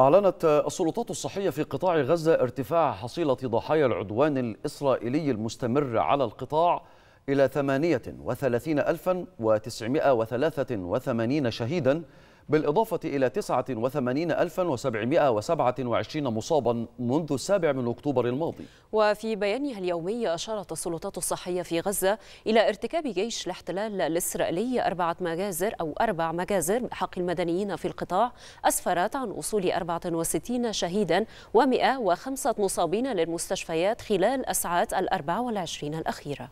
أعلنت السلطات الصحية في قطاع غزة ارتفاع حصيلة ضحايا العدوان الإسرائيلي المستمر على القطاع إلى 38983 شهيداً بالإضافة إلى 89727 مصابا منذ السابع من أكتوبر الماضي وفي بيانها اليومي أشارت السلطات الصحية في غزة إلى ارتكاب جيش الاحتلال الإسرائيلي أربعة مجازر أو أربع مجازر بحق المدنيين في القطاع أسفرت عن وصول 64 شهيدا و105 مصابين للمستشفيات خلال الساعات الأربع والعشرين الأخيرة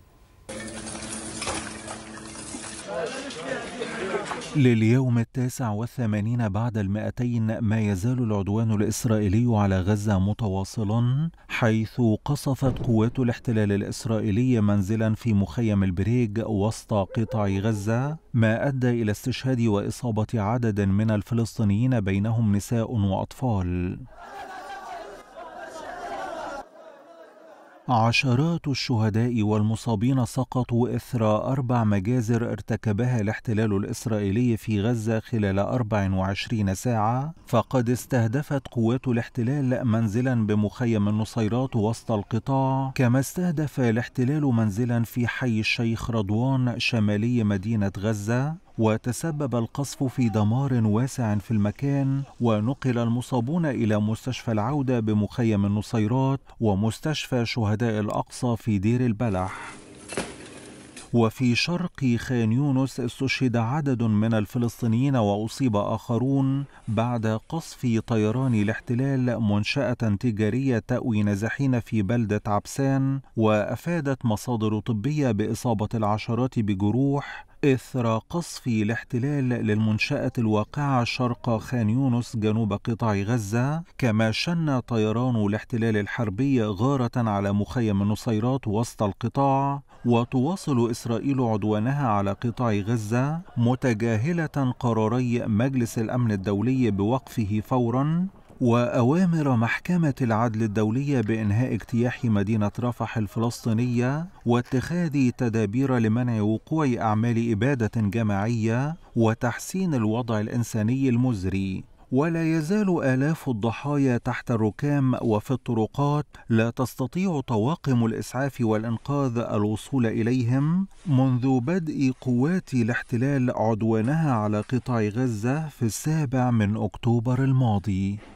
لليوم التاسع والثمانين بعد المائتين ما يزال العدوان الإسرائيلي على غزة متواصلا حيث قصفت قوات الاحتلال الإسرائيلي منزلا في مخيم البريج وسط قطاع غزة ما أدى إلى استشهاد وإصابة عدد من الفلسطينيين بينهم نساء وأطفال عشرات الشهداء والمصابين سقطوا إثر أربع مجازر ارتكبها الاحتلال الإسرائيلي في غزة خلال 24 ساعة فقد استهدفت قوات الاحتلال منزلا بمخيم النصيرات وسط القطاع كما استهدف الاحتلال منزلا في حي الشيخ رضوان شمالي مدينة غزة وتسبب القصف في دمار واسع في المكان ونقل المصابون إلى مستشفى العودة بمخيم النصيرات ومستشفى شهداء الأقصى في دير البلح وفي شرق خان يونس استشهد عدد من الفلسطينيين واصيب اخرون بعد قصف طيران الاحتلال منشاه تجاريه تاوي نازحين في بلده عبسان وافادت مصادر طبيه باصابه العشرات بجروح إثر قصف الاحتلال للمنشأة الواقعة شرق خان يونس جنوب قطاع غزة كما شن طيران الاحتلال الحربي غارة على مخيم النصيرات وسط القطاع وتواصل إسرائيل عدوانها على قطاع غزة متجاهلة قراري مجلس الأمن الدولي بوقفه فورا وأوامر محكمة العدل الدولية بإنهاء اجتياح مدينة رفح الفلسطينية واتخاذ تدابير لمنع وقوع أعمال إبادة جماعية وتحسين الوضع الإنساني المزري ولا يزال آلاف الضحايا تحت الركام وفي الطرقات لا تستطيع طواقم الإسعاف والإنقاذ الوصول إليهم منذ بدء قوات الاحتلال عدوانها على قطاع غزة في السابع من أكتوبر الماضي